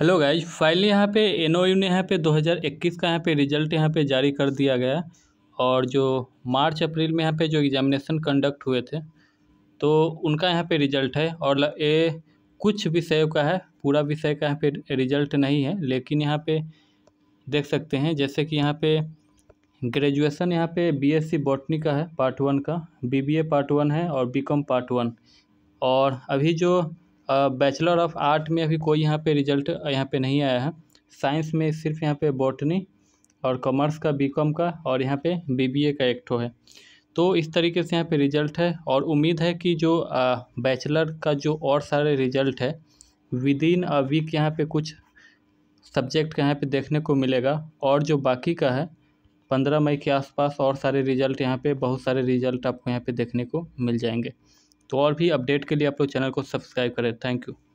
hello guys finally यहाँ पे N ने यहाँ पे 2021 का यहाँ पे रिजल्ट यहाँ पे जारी कर दिया गया और जो मार्च अप्रैल में यहाँ पे जो एग्जामिनेशन कंडक्ट हुए थे तो उनका यहाँ पे रिजल्ट है और ये कुछ विषयों का है पूरा विषय का यहाँ पे रिजल्ट नहीं है लेकिन यहाँ पे देख सकते हैं जैसे कि यहाँ पे ग्रेजुएसन यहाँ पे सी बॉटनी का है पार्ट वन का ए पार्ट वन है और कॉम पार्ट वन और अभी जो बैचलर ऑफ आर्ट में अभी कोई यहाँ पे रिजल्ट यहाँ पे नहीं आया है साइंस में सिर्फ यहाँ पे बॉटनी और कॉमर्स का बीकॉम का और यहाँ पे बीबीए का एक ठो है तो इस तरीके से यहाँ पे रिजल्ट है और उम्मीद है कि जो बैचलर का जो और सारे रिजल्ट है विद इन अ वीक यहाँ पर कुछ सब्जेक्ट का यहाँ पे देखने को मिलेगा और जो बाकी का है पंद्रह मई के आसपास और सारे रिजल्ट यहाँ पे बहुत सारे रिजल्ट आपको यहाँ पे देखने को मिल जाएंगे तो और भी अपडेट के लिए आप लोग चैनल को सब्सक्राइब करें थैंक यू